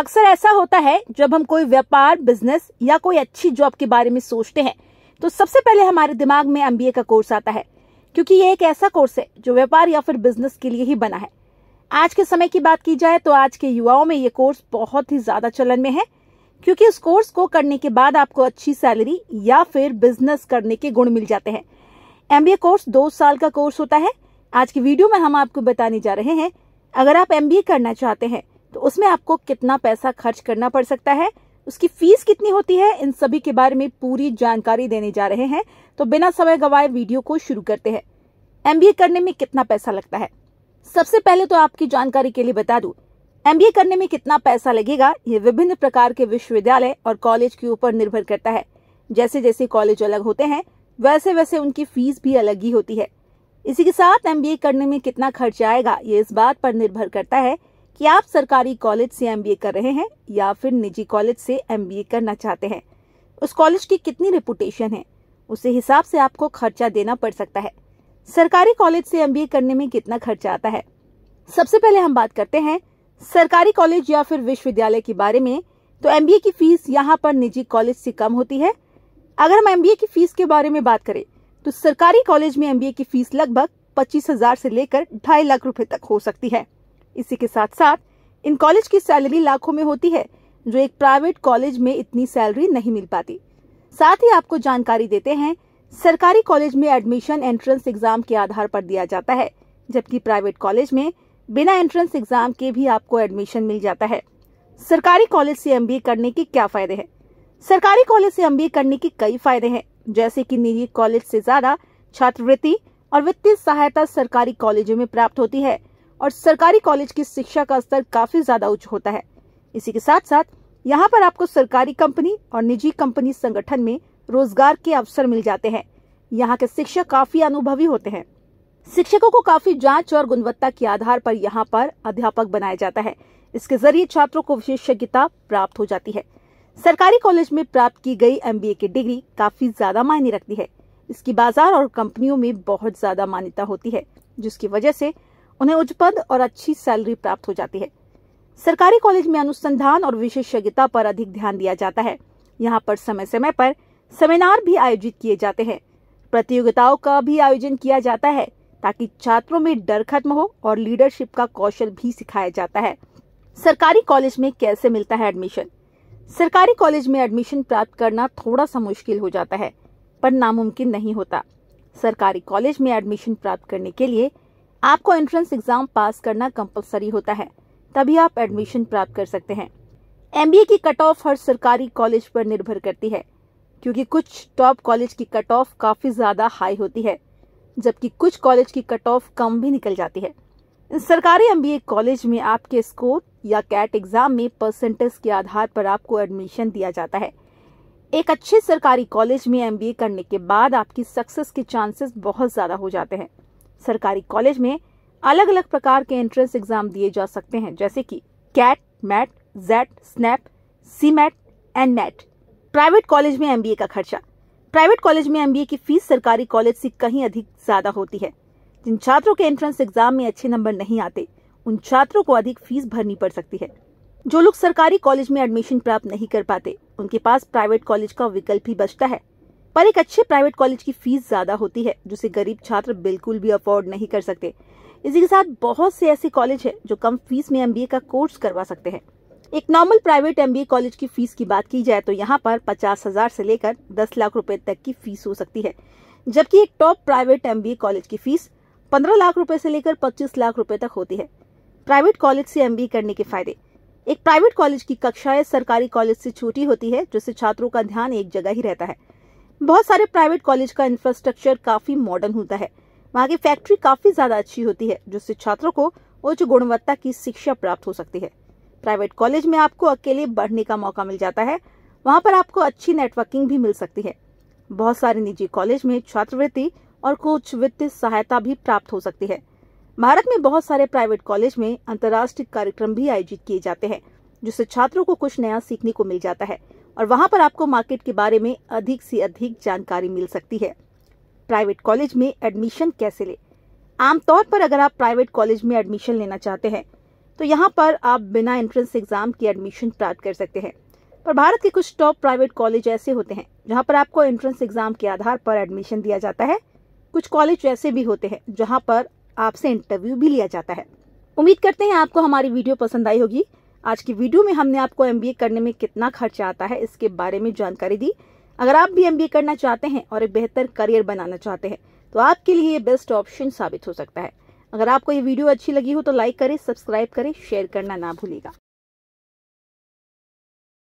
अक्सर ऐसा होता है जब हम कोई व्यापार बिजनेस या कोई अच्छी जॉब के बारे में सोचते हैं तो सबसे पहले हमारे दिमाग में एम का कोर्स आता है क्योंकि ये एक ऐसा कोर्स है जो व्यापार या फिर बिजनेस के लिए ही बना है आज के समय की बात की जाए तो आज के युवाओं में ये कोर्स बहुत ही ज्यादा चलन में है क्योंकि उस कोर्स को करने के बाद आपको अच्छी सैलरी या फिर बिजनेस करने के गुण मिल जाते हैं एम कोर्स दो साल का कोर्स होता है आज की वीडियो में हम आपको बताने जा रहे हैं अगर आप एम करना चाहते हैं तो उसमें आपको कितना पैसा खर्च करना पड़ सकता है उसकी फीस कितनी होती है इन सभी के बारे में पूरी जानकारी देने जा रहे हैं तो बिना समय गवाए वीडियो को शुरू करते हैं एमबीए करने में कितना पैसा लगता है सबसे पहले तो आपकी जानकारी के लिए बता दू एमबीए करने में कितना पैसा लगेगा ये विभिन्न प्रकार के विश्वविद्यालय और कॉलेज के ऊपर निर्भर करता है जैसे जैसे कॉलेज अलग होते हैं वैसे वैसे उनकी फीस भी अलग ही होती है इसी के साथ एमबीए करने में कितना खर्च आएगा ये इस बात पर निर्भर करता है कि आप सरकारी कॉलेज से एमबीए कर रहे हैं या फिर निजी कॉलेज से एमबीए करना चाहते हैं उस कॉलेज की कितनी रेपुटेशन है उसे हिसाब से आपको खर्चा देना पड़ सकता है सरकारी कॉलेज से एमबीए करने में कितना खर्चा आता है सबसे पहले हम बात करते हैं सरकारी कॉलेज या फिर विश्वविद्यालय के बारे में तो एमबीए की फीस यहाँ पर निजी कॉलेज से कम होती है अगर हम एमबीए की फीस के बारे में बात करें तो सरकारी कॉलेज में एमबीए की फीस लगभग पच्चीस हजार से लेकर ढाई लाख रुपए तक हो सकती है इसी के साथ साथ इन कॉलेज की सैलरी लाखों में होती है जो एक प्राइवेट कॉलेज में इतनी सैलरी नहीं मिल पाती साथ ही आपको जानकारी देते हैं सरकारी कॉलेज में एडमिशन एंट्रेंस एग्जाम के आधार पर दिया जाता है जबकि प्राइवेट कॉलेज में बिना एंट्रेंस एग्जाम के भी आपको एडमिशन मिल जाता है सरकारी कॉलेज से एम करने के क्या फायदे हैं सरकारी कॉलेज से एम करने के कई फायदे हैं जैसे कि निजी कॉलेज से ज्यादा छात्रवृत्ति और वित्तीय सहायता सरकारी कॉलेजों में प्राप्त होती है और सरकारी कॉलेज की शिक्षा का स्तर काफी ज्यादा उच्च होता है इसी के साथ साथ यहाँ पर आपको सरकारी कंपनी और निजी कंपनी संगठन में रोजगार के अवसर मिल जाते हैं यहाँ के शिक्षक काफी अनुभवी होते हैं शिक्षकों को काफी जांच और गुणवत्ता के आधार पर यहाँ पर अध्यापक बनाया जाता है इसके जरिए छात्रों को विशेषज्ञता प्राप्त हो जाती है सरकारी कॉलेज में प्राप्त की गई एम की डिग्री काफी ज्यादा मायने रखती है इसकी बाजार और कंपनियों में बहुत ज्यादा मान्यता होती है जिसकी वजह से उन्हें उच्च पद और अच्छी सैलरी प्राप्त हो जाती है सरकारी कॉलेज में अनुसंधान और विशेषज्ञता पर अधिक ध्यान दिया जाता है यहाँ पर समय समय पर सेमिनार भी आयोजित किए जाते हैं प्रतियोगिताओं का भी आयोजन किया जाता है ताकि छात्रों में डर खत्म हो और लीडरशिप का कौशल भी सिखाया जाता है सरकारी कॉलेज में कैसे मिलता है एडमिशन सरकारी कॉलेज में एडमिशन प्राप्त करना थोड़ा सा मुश्किल हो जाता है पर नामुमकिन नहीं होता सरकारी कॉलेज में एडमिशन प्राप्त करने के लिए आपको एंट्रेंस एग्जाम पास करना कंपलसरी होता है तभी आप एडमिशन प्राप्त कर सकते हैं एमबीए की कट ऑफ हर सरकारी कॉलेज पर निर्भर करती है क्योंकि कुछ टॉप कॉलेज की कट ऑफ काफी ज्यादा हाई होती है जबकि कुछ कॉलेज की कट ऑफ कम भी निकल जाती है सरकारी एमबीए कॉलेज में आपके स्कोर या कैट एग्जाम में परसेंटेज के आधार पर आपको एडमिशन दिया जाता है एक अच्छे सरकारी कॉलेज में एमबीए करने के बाद आपकी सक्सेस के चांसेस बहुत ज्यादा हो जाते हैं सरकारी कॉलेज में अलग अलग प्रकार के एंट्रेंस एग्जाम दिए जा सकते हैं जैसे कि CAT MAT XAT SNAP CMAT and MAT private college में एमबीए का खर्चा प्राइवेट कॉलेज में एमबीए की फीस सरकारी कॉलेज से कहीं अधिक ज्यादा होती है जिन छात्रों के एंट्रेंस एग्जाम में अच्छे नंबर नहीं आते उन छात्रों को अधिक फीस भरनी पड़ सकती है जो लोग सरकारी कॉलेज में एडमिशन प्राप्त नहीं कर पाते उनके पास प्राइवेट कॉलेज का विकल्प ही बचता है पर एक अच्छे प्राइवेट कॉलेज की फीस ज्यादा होती है जिसे गरीब छात्र बिल्कुल भी अफोर्ड नहीं कर सकते इसी के साथ बहुत से ऐसे कॉलेज है जो कम फीस में एमबीए का कोर्स करवा सकते हैं एक नॉर्मल प्राइवेट एमबीए कॉलेज की फीस की बात की जाए तो यहाँ पर पचास हजार से लेकर दस लाख रुपए तक की फीस हो सकती है जबकि एक टॉप प्राइवेट एमबीए कॉलेज की फीस पंद्रह लाख रुपए से लेकर पच्चीस लाख रुपए तक होती है प्राइवेट कॉलेज से एमबीए करने के फायदे एक प्राइवेट कॉलेज की कक्षाएं सरकारी कॉलेज से छोटी होती है जिससे छात्रों का ध्यान एक जगह ही रहता है बहुत सारे प्राइवेट कॉलेज का इंफ्रास्ट्रक्चर काफी मॉडर्न होता है वहाँ की फैक्ट्री काफी ज्यादा अच्छी होती है जिससे छात्रों को उच्च गुणवत्ता की शिक्षा प्राप्त हो सकती है प्राइवेट कॉलेज में आपको अकेले बढ़ने का मौका मिल जाता है वहाँ पर आपको अच्छी नेटवर्किंग भी मिल सकती है बहुत सारे निजी कॉलेज में छात्रवृत्ति और कुछ वित्तीय सहायता भी प्राप्त हो सकती है भारत में बहुत सारे प्राइवेट कॉलेज में अंतर्राष्ट्रीय कार्यक्रम भी आयोजित किए जाते हैं जिससे छात्रों को कुछ नया सीखने को मिल जाता है और वहाँ पर आपको मार्केट के बारे में अधिक से अधिक जानकारी मिल सकती है प्राइवेट कॉलेज में एडमिशन कैसे ले आमतौर पर अगर आप प्राइवेट कॉलेज में एडमिशन लेना चाहते हैं तो यहाँ पर आप बिना एंट्रेंस एग्जाम के एडमिशन प्राप्त कर सकते हैं पर भारत के कुछ टॉप प्राइवेट कॉलेज ऐसे होते हैं जहाँ पर आपको एंट्रेंस एग्जाम के आधार पर एडमिशन दिया जाता है कुछ कॉलेज ऐसे भी होते हैं जहाँ पर आपसे इंटरव्यू भी लिया जाता है उम्मीद करते हैं आपको हमारी वीडियो पसंद आई होगी आज की वीडियो में हमने आपको एमबीए करने में कितना खर्च आता है इसके बारे में जानकारी दी अगर आप भी एमबीए करना चाहते हैं और एक बेहतर करियर बनाना चाहते हैं तो आपके लिए ये बेस्ट ऑप्शन साबित हो सकता है अगर आपको ये वीडियो अच्छी लगी हो तो लाइक करें सब्सक्राइब करें शेयर करना ना भूलेगा